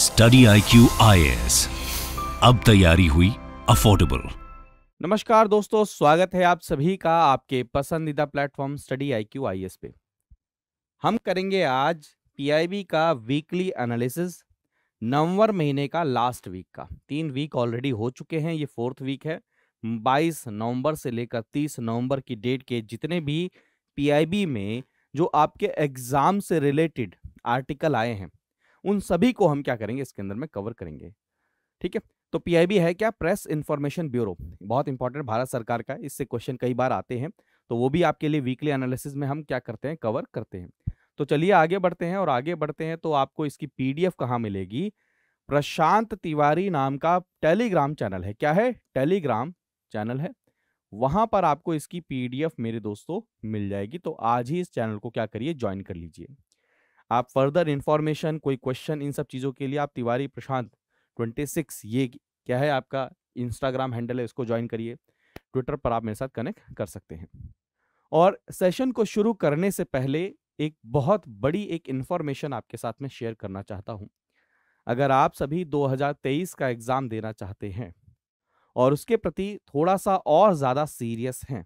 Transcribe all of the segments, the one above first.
study I Q अब तैयारी हुई अफोर्डेबल नमस्कार दोस्तों स्वागत है आप सभी का आपके पसंदीदा प्लेटफॉर्म स्टडी आई क्यू पे हम करेंगे आज पीआईबी का वीकली एनालिसिस नवंबर महीने का लास्ट वीक का तीन वीक ऑलरेडी हो चुके हैं ये फोर्थ वीक है 22 नवंबर से लेकर 30 नवंबर की डेट के जितने भी पीआईबी में जो आपके एग्ज़ाम से रिलेटेड आर्टिकल आए हैं उन सभी को हम क्या करेंगे इसके अंदर में कवर करेंगे ठीक है तो पीआईबी है क्या प्रेस इंफॉर्मेशन ब्यूरो बहुत इंपॉर्टेंट भारत सरकार का इससे क्वेश्चन कई बार आते हैं तो वो भी आपके लिए वीकली एनालिसिस में हम क्या करते हैं कवर करते हैं तो चलिए आगे बढ़ते हैं और आगे बढ़ते हैं तो आपको इसकी पीडीएफ कहाँ मिलेगी प्रशांत तिवारी नाम का टेलीग्राम चैनल है क्या है टेलीग्राम चैनल है वहां पर आपको इसकी पीडीएफ मेरे दोस्तों मिल जाएगी तो आज ही इस चैनल को क्या करिए ज्वाइन कर लीजिए आप फर्दर इन्फॉर्मेशन कोई क्वेश्चन इन सब चीज़ों के लिए आप तिवारी प्रशांत ट्वेंटी सिक्स ये क्या है आपका इंस्टाग्राम हैंडल है इसको ज्वाइन करिए ट्विटर पर आप मेरे साथ कनेक्ट कर सकते हैं और सेशन को शुरू करने से पहले एक बहुत बड़ी एक इन्फॉर्मेशन आपके साथ में शेयर करना चाहता हूँ अगर आप सभी 2023 का एग्ज़ाम देना चाहते हैं और उसके प्रति थोड़ा सा और ज़्यादा सीरियस हैं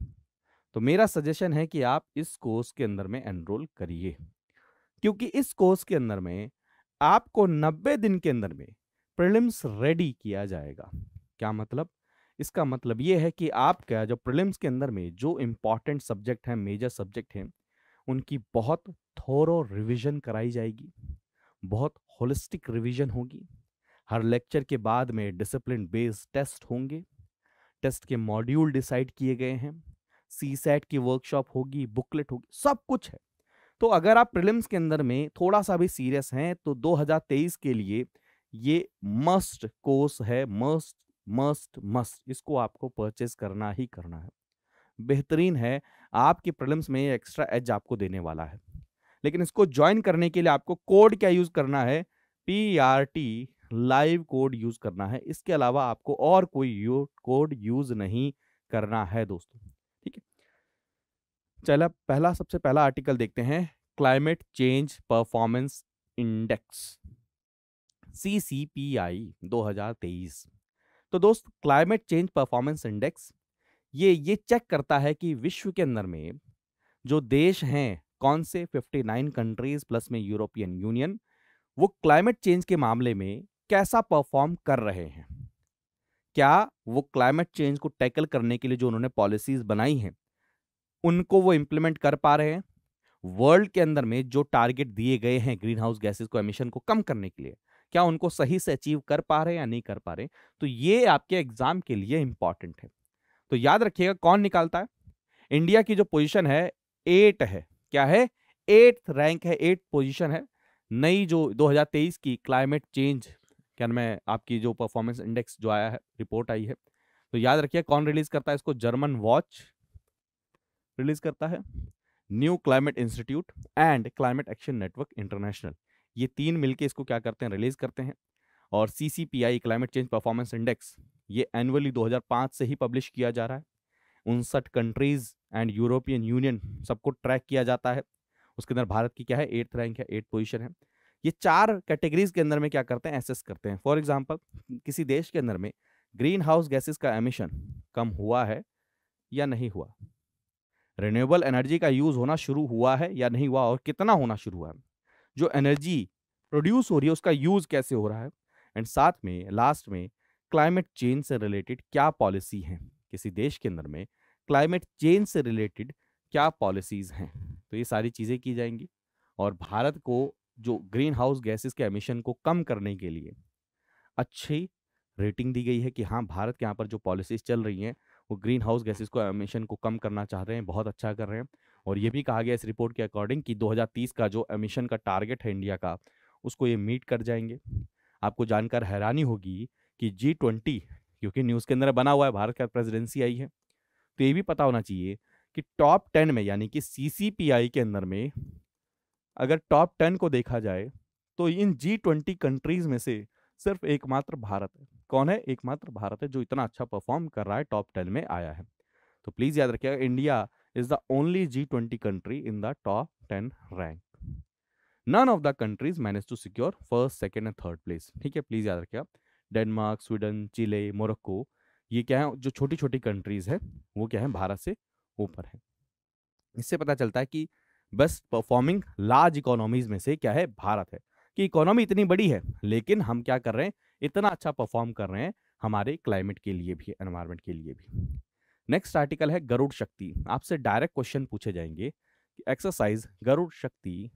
तो मेरा सजेशन है कि आप इस कोर्स के अंदर में एनरोल करिए क्योंकि इस कोर्स के अंदर में आपको 90 दिन के अंदर में प्रिलिम्स रेडी किया जाएगा क्या मतलब इसका मतलब ये है कि आपका जो प्रिलिम्स के अंदर में जो इम्पॉर्टेंट सब्जेक्ट हैं मेजर सब्जेक्ट हैं उनकी बहुत थोरो रिवीजन कराई जाएगी बहुत होलिस्टिक रिवीजन होगी हर लेक्चर के बाद में डिसिप्लिन बेस्ड टेस्ट होंगे टेस्ट के मॉड्यूल डिसाइड किए गए हैं सी सेट की वर्कशॉप होगी बुकलेट होगी सब कुछ है तो अगर आप प्रिलिम्स के अंदर में थोड़ा सा भी सीरियस हैं तो 2023 के लिए ये मस्ट कोर्स है मस्ट मस्ट मस्ट इसको आपको परचेज करना ही करना है बेहतरीन है आपके प्रिलिम्स में ये एक्स्ट्रा एज आपको देने वाला है लेकिन इसको ज्वाइन करने के लिए आपको कोड क्या यूज करना है P R T live code use करना है इसके अलावा आपको और कोई कोड यूज नहीं करना है दोस्तों चला पहला सबसे पहला आर्टिकल देखते हैं climate change performance index C C P I दो हजार तेईस तो दोस्त क्लाइमेट चेंज परफॉर्मेंस इंडेक्स ये ये चेक करता है कि विश्व के अंदर में जो देश हैं कौन से 59 कंट्रीज प्लस में यूरोपियन यूनियन वो क्लाइमेट चेंज के मामले में कैसा परफॉर्म कर रहे हैं क्या वो क्लाइमेट चेंज को टैकल करने के लिए जो उन्होंने पॉलिसीज बनाई हैं उनको वो इम्प्लीमेंट कर पा रहे हैं वर्ल्ड के अंदर में जो टारगेट दिए गए हैं ग्रीन हाउस गैसेज को एमिशन को कम करने के लिए क्या उनको सही से अचीव कर पा रहे हैं या नहीं कर पा रहे तो ये आपके एग्जाम के लिए इंपॉर्टेंट है तो याद रखिएगा कौन निकालता है इंडिया की जो पोजीशन है एट है क्या है एट रैंक है एट पोजीशन है नई जो 2023 की क्लाइमेट चेंज क्या मैं आपकी जो परफॉर्मेंस इंडेक्स जो आया है रिपोर्ट आई है तो याद रखिए कौन रिलीज करता है इसको जर्मन वॉच रिलीज करता है new climate institute and climate action network international ये तीन मिलके इसको क्या करते हैं रिलीज करते हैं और C C P I climate change performance index ये एनुअली 2005 से ही पब्लिश किया जा रहा है उनसठ कंट्रीज एंड यूरोपियन यूनियन सबको ट्रैक किया जाता है उसके अंदर भारत की क्या है एट्थ रैंक है एट पोजिशन है ये चार कैटेगरीज के अंदर में क्या करते हैं एसेस करते हैं फॉर एग्जाम्पल किसी देश के अंदर में ग्रीन हाउस गैसेज का एमिशन कम हुआ है या नहीं हुआ रिन्यूएबल एनर्जी का यूज़ होना शुरू हुआ है या नहीं हुआ और कितना होना शुरू हुआ है जो एनर्जी प्रोड्यूस हो रही है उसका यूज़ कैसे हो रहा है एंड साथ में लास्ट में क्लाइमेट चेंज से रिलेटेड क्या पॉलिसी हैं किसी देश के अंदर में क्लाइमेट चेंज से रिलेटेड क्या पॉलिसीज़ हैं तो ये सारी चीज़ें की जाएंगी और भारत को जो ग्रीन हाउस गैसेस के एमिशन को कम करने के लिए अच्छी रेटिंग दी गई है कि हाँ भारत के यहाँ पर जो पॉलिसीज चल रही हैं वो ग्रीन हाउस गैसेज को एमिशन को कम करना चाह रहे हैं बहुत अच्छा कर रहे हैं और ये भी कहा गया इस रिपोर्ट के अकॉर्डिंग कि 2030 का जो एमिशन का टारगेट है इंडिया का उसको ये मीट कर जाएंगे आपको जानकर हैरानी होगी कि जी ट्वेंटी क्योंकि न्यूज़ के अंदर बना हुआ है भारत का प्रेसिडेंसी आई है तो ये भी पता होना चाहिए कि टॉप टेन में यानी कि सी के अंदर में अगर टॉप टेन को देखा जाए तो इन जी ट्वेंटी कंट्रीज़ में से सिर्फ एकमात्र भारत है कौन है एकमात्र भारत है जो इतना अच्छा परफॉर्म कर रहा है टॉप टेन में आया है तो प्लीज याद रखिएगा India is the only G twenty country in the top ten rank none of the countries manage to secure first second and third place ठीक है प्लीज याद रखिएगा डेनमार्क स्वीडन चिले मोरक्को ये क्या है जो छोटी छोटी कंट्रीज है वो क्या है भारत से ऊपर है इससे पता चलता है कि बेस्ट परफॉर्मिंग लार्ज इकोनॉमीज में से क्या है भारत है कि इकोनॉमी इतनी बड़ी है लेकिन हम क्या कर रहे हैं इतना अच्छा परफॉर्म कर रहे हैं हमारे क्लाइमेट के लिए भी एनवायरमेंट के लिए भी नेक्स्ट आर्टिकल है गरुड़ शक्ति आपसे डायरेक्ट क्वेश्चन पूछे जाएंगे कि एक्सरसाइज गरुड़ शक्ति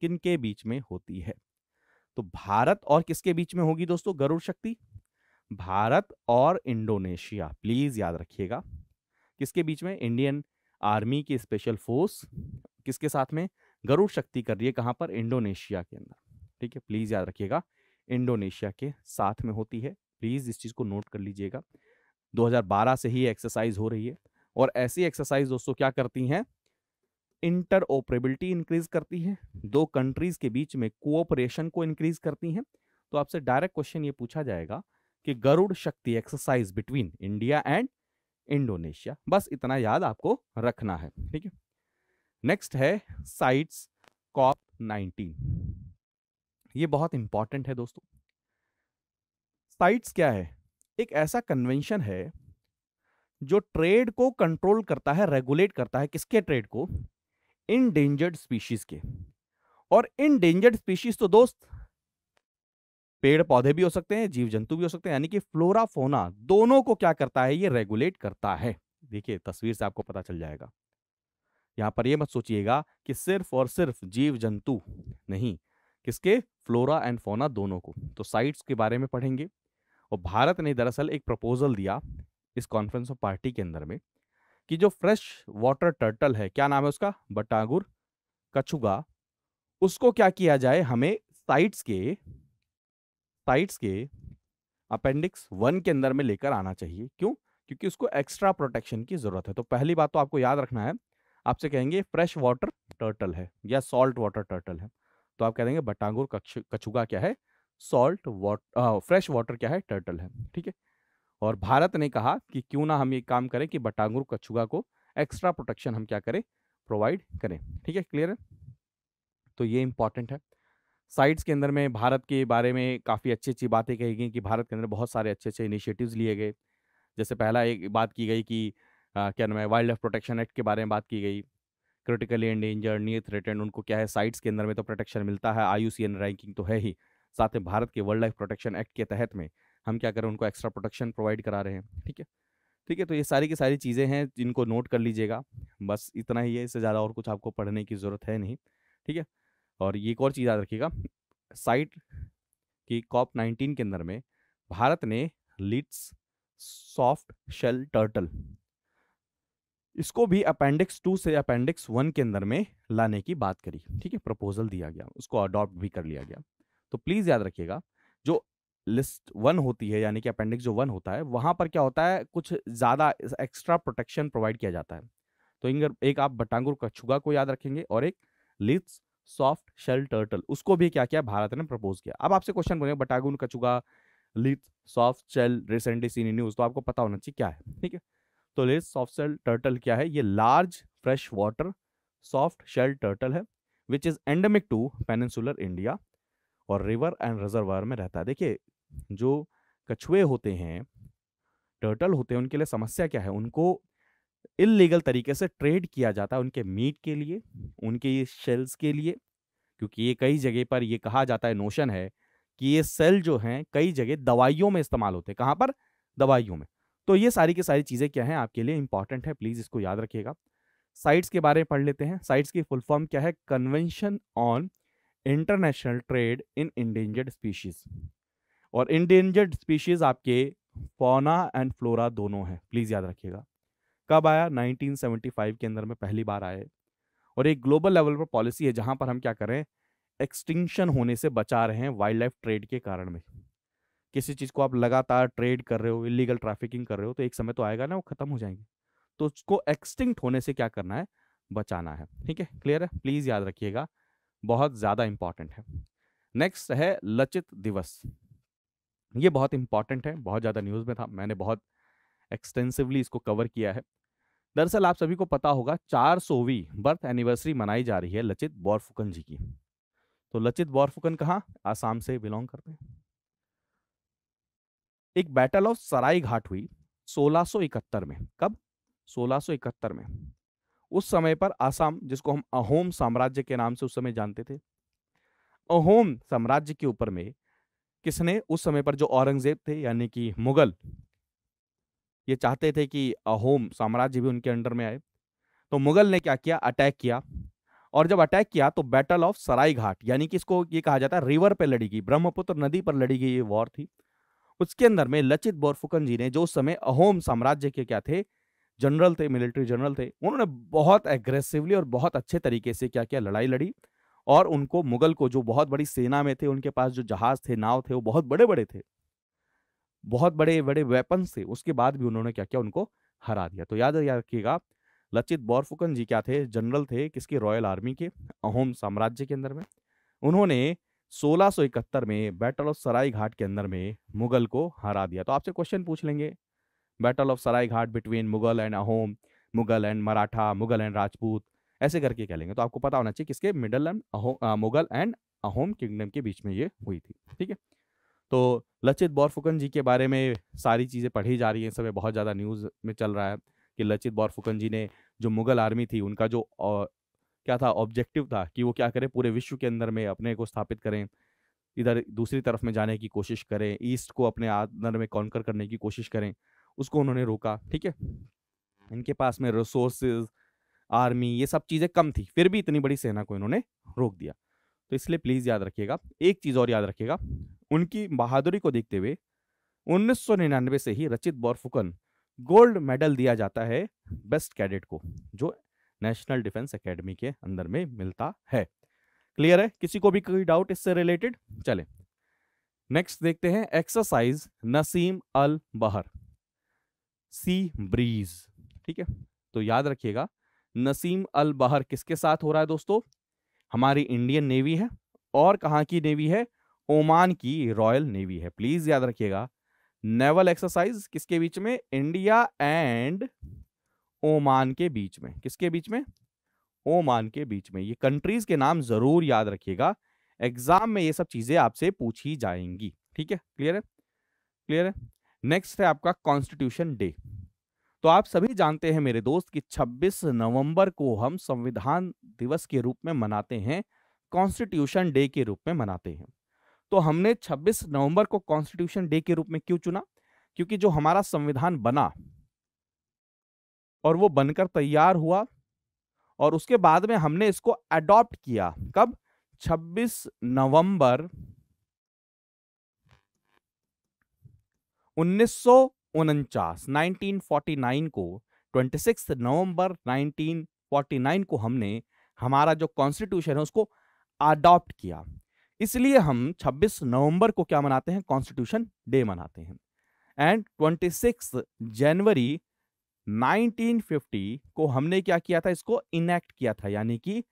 किन के बीच में होती है तो भारत और किसके बीच में होगी दोस्तों गरुड़ शक्ति भारत और इंडोनेशिया प्लीज याद रखिएगा किसके बीच में इंडियन आर्मी की स्पेशल फोर्स किसके साथ में गरुड़ शक्ति कर रही है कहाँ पर इंडोनेशिया के अंदर ठीक है प्लीज याद रखिएगा इंडोनेशिया के साथ में होती है प्लीज़ इस चीज़ को नोट कर लीजिएगा 2012 से ही एक्सरसाइज हो रही है और ऐसी एक्सरसाइज दोस्तों क्या करती हैं इंटर ऑपरेबिलिटी इंक्रीज करती है दो कंट्रीज के बीच में कोऑपरेशन को इंक्रीज करती हैं तो आपसे डायरेक्ट क्वेश्चन ये पूछा जाएगा कि Garuda Shakti exercise between India and Indonesia बस इतना याद आपको रखना है ठीक है नेक्स्ट है साइट्स कॉप नाइनटीन ये बहुत इंपॉर्टेंट है दोस्तों साइट्स क्या है एक ऐसा कन्वेंशन है जो ट्रेड को कंट्रोल करता है रेगुलेट करता है किसके ट्रेड को इनडेंजर्ड स्पीशीज के और इनडेंजर्ड स्पीशीज तो दोस्त पेड़ पौधे भी हो सकते हैं जीव जंतु भी हो सकते हैं यानी कि फ्लोरा फोना दोनों को क्या करता है ये रेगुलेट करता है देखिए तस्वीर से आपको पता चल जाएगा यहां पर यह मत सोचिएगा कि सिर्फ और सिर्फ जीव जंतु नहीं किसके फ्लोरा एंड फोना दोनों को तो साइट्स के बारे में पढ़ेंगे और भारत ने दरअसल एक प्रपोजल दिया इस कॉन्फ्रेंस ऑफ पार्टी के अंदर में कि जो फ्रेश वाटर टर्टल है क्या नाम है उसका बटागुर कछुगा उसको क्या किया जाए हमें साइट्स के साइट्स के अपेंडिक्स वन के अंदर में लेकर आना चाहिए क्यों क्योंकि उसको एक्स्ट्रा प्रोटेक्शन की ज़रूरत है तो पहली बात तो आपको याद रखना है आपसे कहेंगे फ्रेश वाटर टर्टल है या सॉल्ट वाटर टर्टल है तो आप कह देंगे बटांगुर कछुगा क्या है सॉल्ट वाटर फ्रेश वाटर क्या है टर्टल है ठीक है और भारत ने कहा कि क्यों ना हम ये काम करें कि बटांगुर कछुगा को एक्स्ट्रा प्रोटेक्शन हम क्या करें प्रोवाइड करें ठीक है क्लियर है तो ये इंपॉर्टेंट है साइट्स के अंदर में भारत के बारे में काफ़ी अच्छी अच्छी बातें कही गई कि भारत के अंदर बहुत सारे अच्छे अच्छे इनिशिएटिव्स लिए गए जैसे पहला एक बात की गई कि आ, क्या नाम है वाइल्ड लाइफ प्रोटेक्शन एक्ट के बारे में बात की गई क्रिटिकली एंडेंजर्ड नियर थ्रेटेंड उनको क्या है साइट्स के अंदर में तो प्रोटेक्शन मिलता है आई रैंकिंग तो है ही साथ में भारत के वाइल्ड लाइफ प्रोटेक्शन एक्ट के तहत में हम क्या करें उनको एक्स्ट्रा प्रोटेक्शन प्रोवाइड करा रहे हैं ठीक है ठीक है तो ये सारी की सारी चीज़ें हैं जिनको नोट कर लीजिएगा बस इतना ही है इससे ज़्यादा और कुछ आपको पढ़ने की ज़रूरत है नहीं ठीक है और ये एक और चीज़ याद रखिएगा साइट की कॉप नाइनटीन के अंदर में भारत ने लिट्स सॉफ्ट शेल टर्टल इसको भी अपेंडिक्स टू से अपेंडिक्स वन के अंदर में लाने की बात करी ठीक है प्रपोजल दिया गया उसको अडॉप्ट भी कर लिया गया तो प्लीज़ याद रखिएगा जो लिस्ट वन होती है यानी कि अपेंडिक्स जो वन होता है वहाँ पर क्या होता है कुछ ज़्यादा एक्स्ट्रा प्रोटेक्शन प्रोवाइड किया जाता है तो इंगर एक आप बटांगुर कछुगा को याद रखेंगे और एक लिथ्स सॉफ्ट शेल टर्टल उसको भी क्या किया भारत ने प्रपोज किया अब आपसे क्वेश्चन बोलेंगे Batagur kachuga Leith soft shell recently seen news तो आपको पता होना चाहिए क्या है ठीक है तो ले सॉफ्ट शेल टर्टल क्या है ये large fresh water soft shell turtle है which is endemic to peninsular India और रिवर एंड रिजर्वर में रहता है देखिए जो कछुए होते हैं टर्टल होते हैं उनके लिए समस्या क्या है उनको इलीगल तरीके से ट्रेड किया जाता है उनके मीट के लिए उनके शेल्स के लिए क्योंकि ये कई जगह पर ये कहा जाता है नोशन है कि ये सेल जो हैं कई जगह दवाइयों में इस्तेमाल होते हैं कहाँ पर दवाइयों में तो ये सारी की सारी चीज़ें क्या हैं आपके लिए इंपॉर्टेंट है प्लीज़ इसको याद रखिएगा साइट्स के बारे में पढ़ लेते हैं साइट्स की फुल फॉर्म क्या है convention on international trade in endangered species और इंडेंजर्ड स्पीशीज़ आपके फोना एंड फ्लोरा दोनों हैं प्लीज़ याद रखिएगा कब आया 1975 के अंदर में पहली बार आए और एक ग्लोबल लेवल पर पॉलिसी है जहां पर हम क्या करें एक्सटिंक्शन होने से बचा रहे हैं वाइल्ड लाइफ ट्रेड के कारण में किसी चीज़ को आप लगातार ट्रेड कर रहे हो इलीगल ट्रैफिकिंग कर रहे हो तो एक समय तो आएगा ना वो खत्म हो जाएंगे तो उसको एक्सटिंक्ट होने से क्या करना है बचाना है ठीक है क्लियर है प्लीज़ याद रखिएगा बहुत ज़्यादा इंपॉर्टेंट है नेक्स्ट है लचित दिवस ये बहुत इंपॉर्टेंट है बहुत ज़्यादा न्यूज़ में था मैंने बहुत एक्सटेंसिवली इसको कवर किया है दरअसल आप सभी को पता होगा चार सौवीं बर्थ एनिवर्सरी मनाई जा रही है लचित बौरफुकन जी की तो लचित बौरफुकन कहाँ आसाम से बिलोंग करते हैं एक बैटल ऑफ सराई घाट हुई 1671 में कब 1671 में उस समय पर आसाम जिसको हम अहोम साम्राज्य के नाम से उस समय जानते थे अहोम साम्राज्य के ऊपर में किसने उस समय पर जो औरंगजेब थे यानी कि मुगल ये चाहते थे कि अहोम साम्राज्य भी उनके अंडर में आए तो मुगल ने क्या किया अटैक किया और जब अटैक किया तो बैटल ऑफ सराई घाट यानी कि इसको ये कहा जाता है रिवर पे लड़ी गई ब्रह्मपुत्र नदी पर लड़ी गई ये वॉर थी उसके अंदर में लचित बोरफुकन जी ने जो समय अहोम साम्राज्य के क्या थे जनरल थे मिलिट्री जनरल थे उन्होंने बहुत एग्रेसिवली और बहुत अच्छे तरीके से क्या क्या लड़ाई लड़ी और उनको मुगल को जो बहुत बड़ी सेना में थे उनके पास जो जहाज थे नाव थे वो बहुत बड़े बड़े थे बहुत बड़े बड़े वेपन थे उसके बाद भी उन्होंने क्या क्या उनको हरा दिया तो याद रखिएगा लचित बोरफुकन जी क्या थे जनरल थे किसके रॉयल आर्मी के अहोम साम्राज्य के अंदर में उन्होंने 1671 में बैटल ऑफ सराय घाट के अंदर में मुगल को हरा दिया तो आपसे क्वेश्चन पूछ लेंगे battle of Saraighat between Mughal and Ahom Mughal and Maratha Mughal and Rajput ऐसे करके कह लेंगे तो आपको पता होना चाहिए किसके middle and Mughal and Ahom kingdom के बीच में ये हुई थी ठीक है तो लचित बौरफुकन जी के बारे में सारी चीज़ें पढ़ी जा रही हैं सब समय बहुत ज़्यादा न्यूज़ में चल रहा है कि लचित बौरफुकन जी ने जो मुगल आर्मी थी उनका जो क्या था ऑब्जेक्टिव था कि वो क्या करें पूरे विश्व के अंदर में अपने को स्थापित करें इधर दूसरी तरफ में जाने की कोशिश करें ईस्ट को अपने अंदर में कॉन्कर करने की कोशिश करें उसको उन्होंने रोका ठीक है इनके पास में रिसोर्सेज आर्मी ये सब चीज़ें कम थी फिर भी इतनी बड़ी सेना को इन्होंने रोक दिया तो इसलिए प्लीज़ याद रखिएगा एक चीज़ और याद रखिएगा उनकी बहादुरी को देखते हुए उन्नीस से ही रचित बोरफुकन गोल्ड मेडल दिया जाता है बेस्ट कैडेट को जो नेशनल डिफेंस एकेडमी के अंदर में मिलता है क्लियर है किसी को भी कोई डाउट इससे रिलेटेड चले नेक्स्ट देखते हैं एक्सरसाइज नसीम अल बहर सी ब्रीज ठीक है तो याद रखिएगा नसीम अल बहर किसके साथ हो रहा है दोस्तों हमारी इंडियन नेवी है और कहाँ की नेवी है ओमान की रॉयल नेवी है प्लीज याद रखिएगा नेवल एक्सरसाइज किसके बीच में इंडिया एंड ओमान के बीच में किसके बीच में ओमान के बीच में ये कंट्रीज के नाम जरूर याद रखिएगा एग्जाम में ये सब चीजें आपसे पूछी जाएंगी ठीक है क्लियर है क्लियर है नेक्स्ट है आपका कॉन्स्टिट्यूशन डे तो आप सभी जानते हैं मेरे दोस्त कि 26 नवंबर को हम संविधान दिवस के रूप में मनाते हैं कॉन्स्टिट्यूशन डे के रूप में मनाते हैं तो हमने 26 नवंबर को कॉन्स्टिट्यूशन डे के रूप में क्यों चुना क्योंकि जो हमारा संविधान बना और वो बनकर तैयार हुआ और उसके बाद में हमने इसको अडॉप्ट किया कब 26 नवंबर उन्नीस 1949 को 26 नवंबर 1949 को हमने हमारा जो कॉन्स्टिट्यूशन है उसको अडॉप्ट किया इसलिए हम 26 नवंबर को क्या मनाते हैं कॉन्स्टिट्यूशन डे मनाते हैं एंड 26 जनवरी 1950 को हमने क्या किया था इसको इनेक्ट किया था यानी कि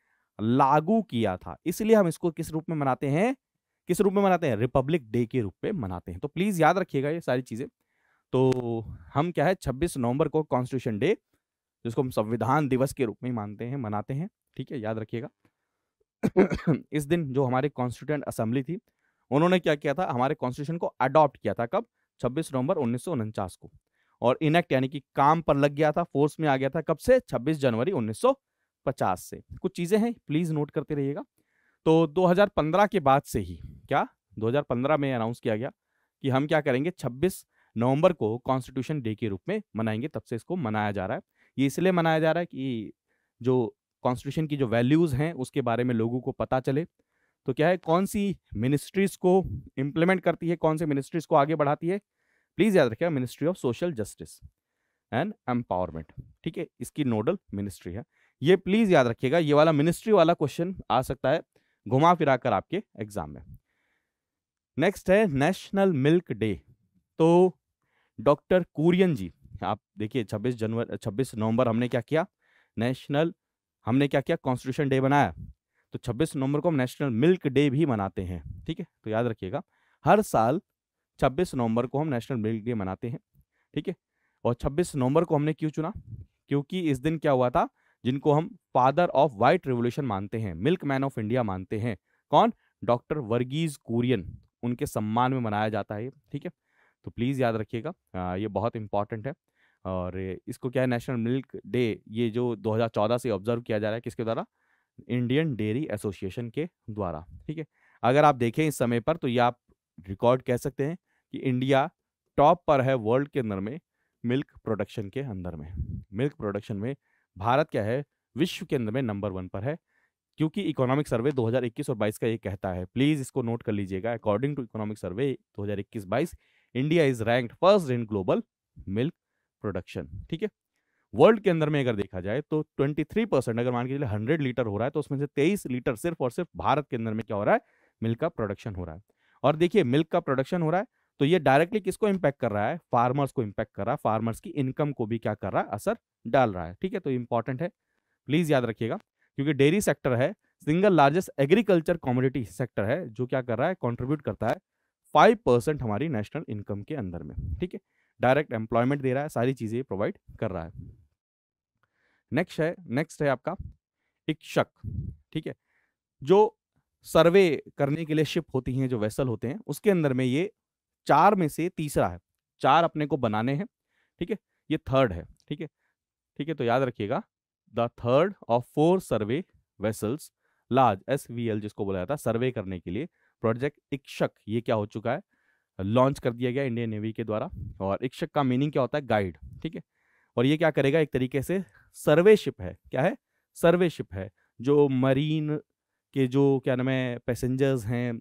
लागू किया था इसलिए हम इसको किस रूप में मनाते हैं किस रूप में मनाते हैं रिपब्लिक डे के रूप में मनाते हैं तो प्लीज याद रखिएगा ये सारी चीजें तो हम क्या है 26 नवंबर को कॉन्स्टिट्यूशन डे जिसको हम संविधान दिवस के रूप में मानते हैं मनाते हैं ठीक है याद रखिएगा इस दिन जो हमारे कॉन्स्टिट्यूंट असेंबली थी उन्होंने क्या किया था हमारे कॉन्स्टिट्यूशन को अडॉप्ट किया था कब 26 नवंबर उन्नीस को और इनेक्ट यानी कि काम पर लग गया था फोर्स में आ गया था कब से 26 जनवरी 1950 से कुछ चीज़ें हैं प्लीज़ नोट करते रहिएगा तो 2015 के बाद से ही क्या 2015 में अनाउंस किया गया कि हम क्या करेंगे 26 नवंबर को कॉन्स्टिट्यूशन डे के रूप में मनाएंगे तब से इसको मनाया जा रहा है ये इसलिए मनाया जा रहा है कि जो कॉन्स्टिट्यूशन की जो वैल्यूज़ हैं उसके बारे में लोगों को पता चले तो क्या है कौन सी मिनिस्ट्रीज़ को इम्प्लीमेंट करती है कौन सी मिनिस्ट्रीज़ को आगे बढ़ाती है प्लीज़ याद रखिएगा ministry of social justice and empowerment ठीक है इसकी नोडल मिनिस्ट्री है ये प्लीज़ याद रखिएगा ये वाला मिनिस्ट्री वाला क्वेश्चन आ सकता है घुमा फिरा कर आपके एग्जाम में नेक्स्ट है नेशनल मिल्क डे तो डॉक्टर कुरियन जी आप देखिए 26 जनवरी 26 नवंबर हमने क्या किया नेशनल हमने क्या किया कॉन्स्टिट्यूशन डे बनाया तो 26 नवंबर को हम नेशनल मिल्क डे भी मनाते हैं ठीक है तो याद रखिएगा हर साल छब्बीस नवंबर को हम नेशनल मिल्क डे मनाते हैं ठीक है और छब्बीस नवंबर को हमने क्यों चुना क्योंकि इस दिन क्या हुआ था जिनको हम फादर ऑफ वाइट रिवोल्यूशन मानते हैं मिल्क मैन ऑफ इंडिया मानते हैं कौन डॉक्टर वर्गीज कुरियन उनके सम्मान में मनाया जाता है ये ठीक है तो प्लीज़ याद रखिएगा ये बहुत इंपॉर्टेंट है और इसको क्या है नेशनल मिल्क डे ये जो 2014 से ऑब्जर्व किया जा रहा है किसके द्वारा इंडियन डेयरी एसोसिएशन के द्वारा ठीक है अगर आप देखें इस समय पर तो ये आप रिकॉर्ड कह सकते हैं कि इंडिया टॉप पर है वर्ल्ड के अंदर में मिल्क प्रोडक्शन के अंदर में मिल्क प्रोडक्शन में भारत क्या है विश्व के अंदर में नंबर वन पर है क्योंकि इकोनॉमिक सर्वे 2021 और 22 का ये कहता है प्लीज़ इसको नोट कर लीजिएगा according to economic survey 2021-22 India is ranked first in global milk production ठीक है वर्ल्ड के अंदर में अगर देखा जाए तो 23 परसेंट अगर मान के चलिए 100 लीटर हो रहा है तो उसमें से 23 लीटर सिर्फ और सिर्फ भारत के अंदर में क्या हो रहा है मिल्क का प्रोडक्शन हो रहा है और देखिए मिल्क का प्रोडक्शन हो रहा है तो ये डायरेक्टली किसको इम्पैक्ट कर रहा है फार्मर्स को इम्पैक्ट कर रहा है फार्मर्स की इनकम को भी क्या कर रहा है असर डाल रहा है ठीक है तो इंपॉर्टेंट है प्लीज़ याद रखिएगा क्योंकि डेयरी सेक्टर है single largest agriculture commodity sector है जो क्या कर रहा है कॉन्ट्रीब्यूट करता है फाइव परसेंट हमारी नेशनल इनकम के अंदर में ठीक है डायरेक्ट एम्प्लॉयमेंट दे रहा है सारी चीज़ें प्रोवाइड कर रहा है नेक्स्ट है नेक्स्ट है आपका इक्षक ठीक है जो सर्वे करने के लिए शिप होती हैं जो वेसल होते हैं उसके अंदर में ये चार में से तीसरा है चार अपने को बनाने हैं ठीक है ये थर्ड है ठीक है ठीक है तो याद रखिएगा the third of four survey vessels large S V L जिसको बोला जाता है सर्वे करने के लिए प्रोजेक्ट इक्षक ये क्या हो चुका है लॉन्च कर दिया गया इंडियन नेवी के द्वारा और इक्षक का मीनिंग क्या होता है गाइड ठीक है और ये क्या करेगा एक तरीके से सर्वे शिप है क्या है सर्वे शिप है जो मरीन के जो क्या नाम है पैसेंजर्स हैं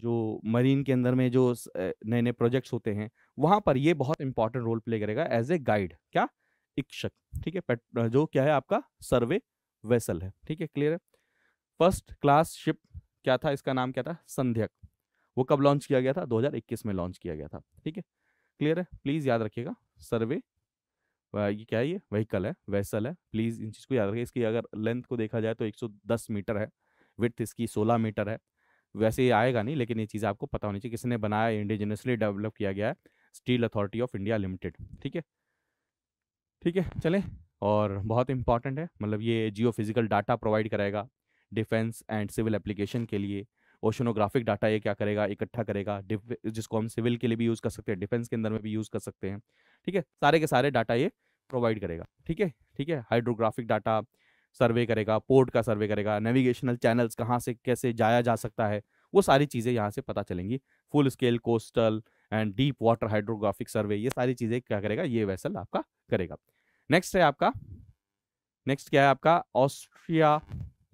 जो मरीन के अंदर में जो नए नए प्रोजेक्ट्स होते हैं वहाँ पर ये बहुत इंपॉर्टेंट रोल प्ले करेगा एज ए गाइड क्या इक्षक ठीक है जो क्या है आपका सर्वे वेसल है ठीक है क्लियर है फर्स्ट क्लास शिप क्या था इसका नाम क्या था संध्यक वो कब लॉन्च किया गया था 2021 में लॉन्च किया गया था ठीक है क्लियर है प्लीज़ याद रखिएगा सर्वे ये क्या है ये व्हीकल है वेसल है प्लीज़ इन चीज़ को याद रखिए इसकी अगर लेंथ को देखा जाए तो 110 मीटर है विथ इसकी 16 मीटर है वैसे ये आएगा नहीं लेकिन ये चीज़ आपको पता होनी चाहिए किसने बनाया इंडिजिनसली डेवलप किया गया है steel authority of India limited ठीक है ठीक है चलें और बहुत इंपॉर्टेंट है मतलब ये जियो फिजिकल डाटा प्रोवाइड करेगा डिफेंस एंड सिविल एप्लीकेशन के लिए ओशनोग्राफिक डाटा ये क्या करेगा इकट्ठा करेगा जिसको हम सिविल के लिए भी यूज़ कर सकते हैं डिफेंस के अंदर में भी यूज़ कर सकते हैं ठीक है सारे के सारे डाटा ये प्रोवाइड करेगा ठीक है ठीक है हाइड्रोग्राफिक डाटा सर्वे करेगा पोर्ट का सर्वे करेगा नेविगेशनल चैनल्स कहाँ से कैसे जाया जा सकता है वो सारी चीज़ें यहाँ से पता चलेंगी full scale coastal and deep water hydrographic survey ये सारी चीज़ें क्या करेगा ये वैसल आपका करेगा नेक्स्ट है आपका नेक्स्ट क्या है आपका ऑस्ट्रिया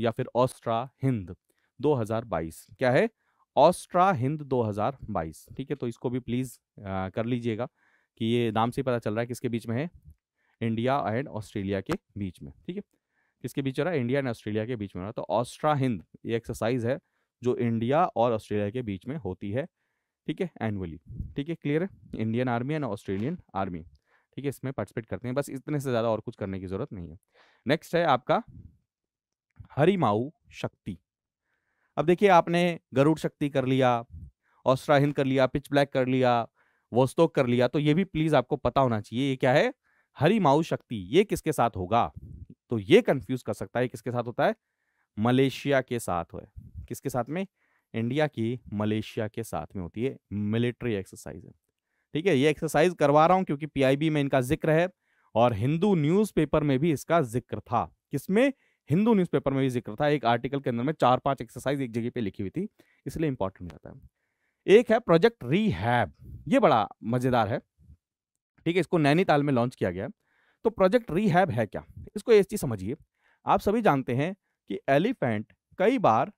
या फिर ऑस्ट्रा हिंद 2022 क्या है ऑस्ट्रा हिंद 2022 ठीक है तो इसको भी प्लीज़ कर लीजिएगा कि ये नाम से पता चल रहा है किसके बीच में है इंडिया एंड ऑस्ट्रेलिया के बीच में ठीक है किसके बीच हो रहा है इंडिया एंड ऑस्ट्रेलिया के बीच में हो रहा है तो ऑस्ट्रा हिंद ये एक्सरसाइज है जो इंडिया और ऑस्ट्रेलिया के बीच में होती है ठीक है एनुअली ठीक है क्लियर है Indian army and Australian army ठीक है इसमें पार्टिसिपेट करते हैं बस इतने से ज़्यादा और कुछ करने की ज़रूरत नहीं है नेक्स्ट है आपका हरिमाऊ शक्ति अब देखिए आपने गरुड़ शक्ति कर लिया ऑस्ट्रा हिंद कर लिया पिच ब्लैक कर लिया वोस्तोक कर लिया तो ये भी प्लीज़ आपको पता होना चाहिए ये क्या है हरिमाऊ शक्ति ये किसके साथ होगा तो ये कंफ्यूज कर सकता है किसके साथ होता है मलेशिया के साथ हो किसके साथ में इंडिया की मलेशिया के साथ में होती है मिलिट्री एक्सरसाइज ठीक है ये एक्सरसाइज करवा रहा हूँ क्योंकि पीआईबी में इनका जिक्र है और हिंदू न्यूज़पेपर में भी इसका जिक्र था किसमें हिंदू न्यूज़पेपर में भी जिक्र था एक आर्टिकल के अंदर में चार पांच एक्सरसाइज एक जगह पे लिखी हुई थी इसलिए इंपॉर्टेंट रहता है एक है प्रोजेक्ट रीहैब ये बड़ा मज़ेदार है ठीक है इसको नैनीताल में लॉन्च किया गया तो प्रोजेक्ट रीहैब है क्या इसको ये चीज़ समझिए आप सभी जानते हैं कि एलिफेंट कई बार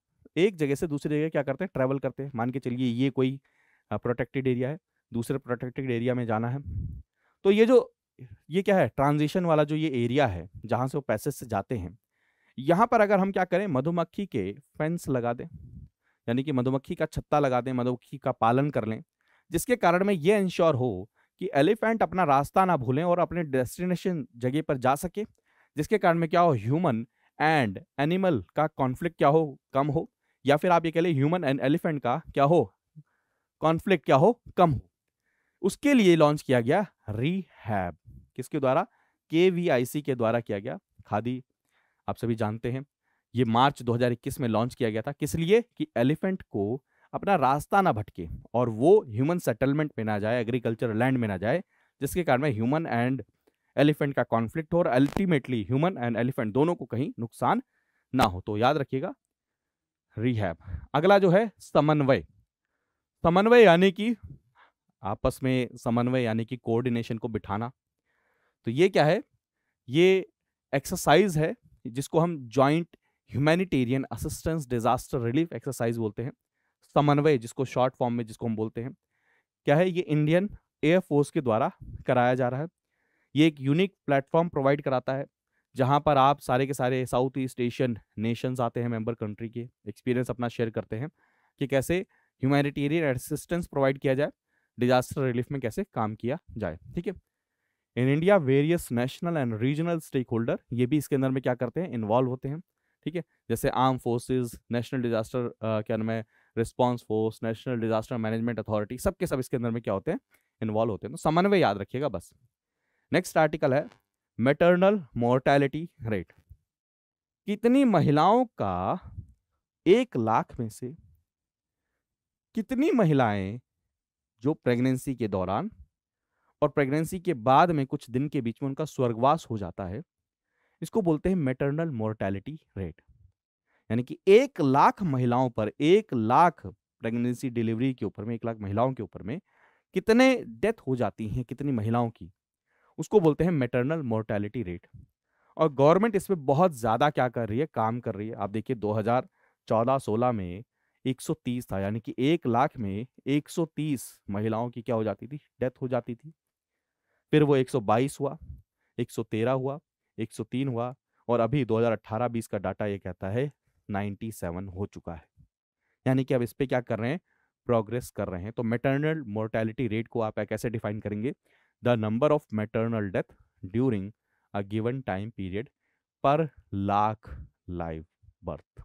एक जगह से दूसरी जगह क्या करते हैं ट्रैवल करते हैं मान के चलिए ये कोई प्रोटेक्टेड एरिया है दूसरे प्रोटेक्टेड एरिया में जाना है तो ये जो ये क्या है ट्रांजिशन वाला जो ये एरिया है जहाँ से वो पैसेज से जाते हैं यहाँ पर अगर हम क्या करें मधुमक्खी के फेंस लगा दें यानी कि मधुमक्खी का छत्ता लगा दें मधुमक्खी का पालन कर लें जिसके कारण में ये इंश्योर हो कि एलिफेंट अपना रास्ता ना भूलें और अपने डेस्टिनेशन जगह पर जा सके जिसके कारण में क्या हो ह्यूमन एंड एनिमल का कॉन्फ्लिक्ट क्या हो कम हो या फिर आप ये कह लें ह्यूमन एंड एलिफेंट का क्या हो कॉन्फ्लिक्ट क्या हो कम हो उसके लिए लॉन्च किया गया रीहैब किसके द्वारा के के द्वारा किया गया खादी आप सभी जानते हैं ये मार्च 2021 में लॉन्च किया गया था किस लिए कि एलिफेंट को अपना रास्ता ना भटके और वो ह्यूमन सेटलमेंट में ना जाए एग्रीकल्चर लैंड में ना जाए जिसके कारण ह्यूमन एंड एलिफेंट का कॉन्फ्लिक्ट हो और अल्टीमेटली ह्यूमन एंड एलिफेंट दोनों को कहीं नुकसान ना हो तो याद रखिएगा रिहैब अगला जो है समन्वय समन्वय यानी कि आपस में समन्वय यानी कि कोऑर्डिनेशन को बिठाना तो ये क्या है ये एक्सरसाइज है जिसको हम joint humanitarian assistance disaster relief exercise बोलते हैं समन्वय जिसको शॉर्ट फॉर्म में जिसको हम बोलते हैं क्या है ये इंडियन एयरफोर्स के द्वारा कराया जा रहा है ये एक यूनिक प्लेटफॉर्म प्रोवाइड कराता है जहाँ पर आप सारे के सारे साउथ ईस्ट एशियन नेशंस आते हैं मेंबर कंट्री के एक्सपीरियंस अपना शेयर करते हैं कि कैसे ह्यूमैनिटेरियन असिस्टेंस प्रोवाइड किया जाए डिजास्टर रिलीफ में कैसे काम किया जाए ठीक है in India various national and regional stakeholder ये भी इसके अंदर में क्या करते हैं इन्वॉल्व होते हैं ठीक है जैसे आर्म फोर्सेज नेशनल डिजास्टर क्या नाम है response force national disaster management authority सबके सब इसके अंदर में क्या होते हैं इन्वॉल्व होते हैं तो समन्वय याद रखिएगा बस नेक्स्ट आर्टिकल है मेटर्नल मोर्टैलिटी रेट कितनी महिलाओं का एक लाख में से कितनी महिलाएं जो प्रेगनेंसी के दौरान और प्रेगनेंसी के बाद में कुछ दिन के बीच में उनका स्वर्गवास हो जाता है इसको बोलते हैं मेटर्नल मोर्टैलिटी रेट यानी कि एक लाख महिलाओं पर एक लाख प्रेगनेंसी डिलीवरी के ऊपर में एक लाख महिलाओं के ऊपर में कितने डेथ हो जाती हैं कितनी महिलाओं की उसको बोलते हैं मेटर्नल मोर्टेलिटी रेट और गवर्नमेंट इसमें बहुत ज़्यादा क्या कर रही है काम कर रही है आप देखिए 2014-16 में 130 था यानी कि एक लाख में 130 महिलाओं की क्या हो जाती थी डेथ हो जाती थी फिर वो 122 हुआ 113 हुआ 103 हुआ और अभी 2018-20 का डाटा ये कहता है 97 हो चुका है यानी कि अब इस पर क्या कर रहे हैं प्रोग्रेस कर रहे हैं तो मेटर्नल मोर्टेलिटी रेट को आप कैसे डिफाइन करेंगे the number of maternal death during a given time period per lakh live birth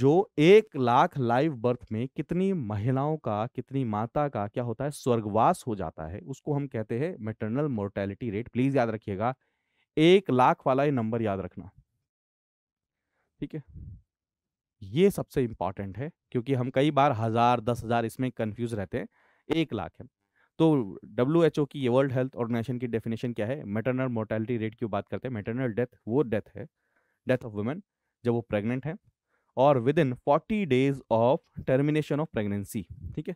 जो एक लाख लाइव बर्थ में कितनी महिलाओं का कितनी माता का क्या होता है स्वर्गवास हो जाता है उसको हम कहते हैं मेटर्नल मोर्टेलिटी रेट प्लीज याद रखिएगा एक लाख वाला ये नंबर याद रखना ठीक है ये सबसे इंपॉर्टेंट है क्योंकि हम कई बार हजार दस हजार इसमें कंफ्यूज रहते हैं एक लाख है तो डब्ल्यू एच ओ की ये वर्ल्ड हेल्थ ऑर्गेनाइजेशन की डेफिनेशन क्या है मेटरनल मोर्टेलिटी रेट की बात करते हैं मेटरनल डेथ वो डेथ है डेथ ऑफ वुमेन जब वो प्रेग्नेंट है और within forty days of termination of pregnancy ठीक है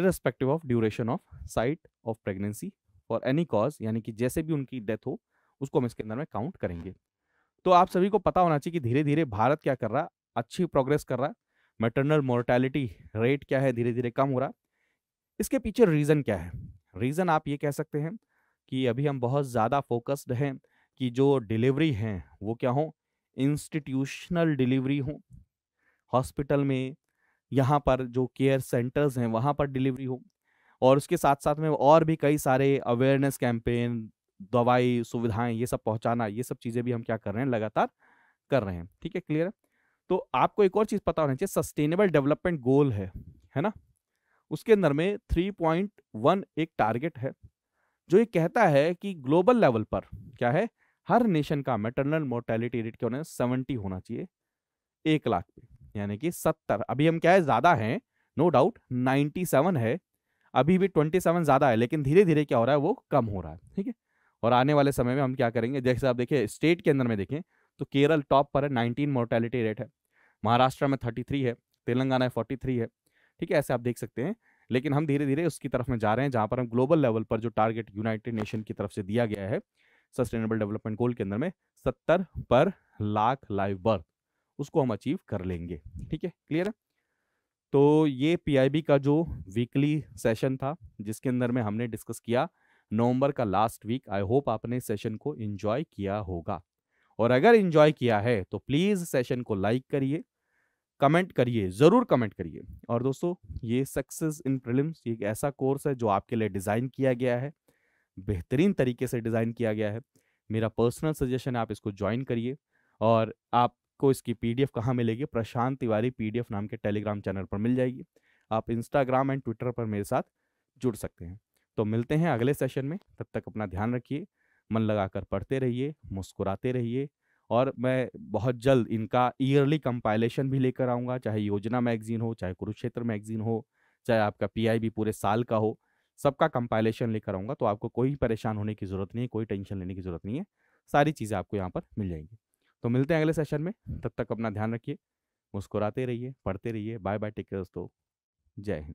irrespective of duration of site of pregnancy for any cause यानी कि जैसे भी उनकी डेथ हो उसको हम इसके अंदर में काउंट करेंगे तो आप सभी को पता होना चाहिए कि धीरे धीरे भारत क्या कर रहा अच्छी प्रोग्रेस कर रहा है मेटरनल मोर्टैलिटी रेट क्या है धीरे धीरे कम हो रहा इसके पीछे रीज़न क्या है रीज़न आप ये कह सकते हैं कि अभी हम बहुत ज़्यादा फोकस्ड हैं कि जो डिलीवरी हैं वो क्या हो इंस्टीट्यूशनल डिलीवरी हो हॉस्पिटल में यहाँ पर जो केयर सेंटर्स हैं वहाँ पर डिलीवरी हो और उसके साथ साथ में और भी कई सारे अवेयरनेस कैंपेन दवाई सुविधाएं ये सब पहुंचाना ये सब चीज़ें भी हम क्या कर रहे हैं लगातार कर रहे हैं ठीक है क्लियर है तो आपको एक और चीज़ पता होना चाहिए सस्टेनेबल डेवलपमेंट गोल है है ना उसके अंदर में वन एक टारगेट है जो ये कहता है कि ग्लोबल लेवल पर क्या है हर नेशन का मेटरनल मोर्टेलिटी रेट क्या होना सेवेंटी होना चाहिए एक लाख पे यानी कि सत्तर अभी हम क्या है ज़्यादा है नो डाउट नाइन्टी सेवन है अभी भी ट्वेंटी सेवन ज़्यादा है लेकिन धीरे धीरे क्या हो रहा है वो कम हो रहा है ठीक है और आने वाले समय में हम क्या करेंगे जैसे आप देखिए स्टेट के अंदर में देखें तो केरल टॉप पर है नाइनटीन मोर्टेलिटी रेट है महाराष्ट्र में थर्टी थ्री है तेलंगाना में फोर्टी थ्री है ठीक है ऐसे आप देख सकते हैं लेकिन हम धीरे धीरे उसकी तरफ में जा रहे हैं जहाँ पर हम ग्लोबल लेवल पर जो टारगेट यूनाइटेड नेशन की तरफ से दिया गया है सस्टेनेबल डेवलपमेंट गोल के अंदर में सत्तर पर लाख लाइव बर्थ उसको हम अचीव कर लेंगे ठीक है क्लियर है तो ये पीआईबी का जो वीकली सेशन था जिसके अंदर में हमने डिस्कस किया नवंबर का लास्ट वीक आई होप आपने सेशन को इंजॉय किया होगा और अगर इंजॉय किया है तो प्लीज़ सेशन को लाइक करिए कमेंट करिए ज़रूर कमेंट करिए और दोस्तों ये सक्सेस इन प्रिलिम्स एक ऐसा कोर्स है जो आपके लिए डिज़ाइन किया गया है बेहतरीन तरीके से डिज़ाइन किया गया है मेरा पर्सनल सजेशन है आप इसको ज्वाइन करिए और आपको इसकी पी डी एफ कहाँ मिलेगी Prashant Tiwari P D F नाम के टेलीग्राम चैनल पर मिल जाएगी आप इंस्टाग्राम एंड ट्विटर पर मेरे साथ जुड़ सकते हैं तो मिलते हैं अगले सेशन में तब तक अपना ध्यान रखिए मन लगाकर पढ़ते रहिए मुस्कुराते रहिए और मैं बहुत जल्द इनका ईयरली कंपाइलेशन भी लेकर आऊँगा चाहे योजना मैगजीन हो चाहे कुरुक्षेत्र मैगजीन हो चाहे आपका पी पूरे साल का हो सबका कंपाइलेशन लेकर आऊँगा तो आपको कोई परेशान होने की ज़रूरत नहीं है कोई टेंशन लेने की ज़रूरत नहीं है सारी चीज़ें आपको यहाँ पर मिल जाएंगी तो मिलते हैं अगले सेशन में तब तक अपना ध्यान रखिए मुस्कुराते रहिए पढ़ते रहिए बाय बाय टेक केयर दोस्तों जय हिंद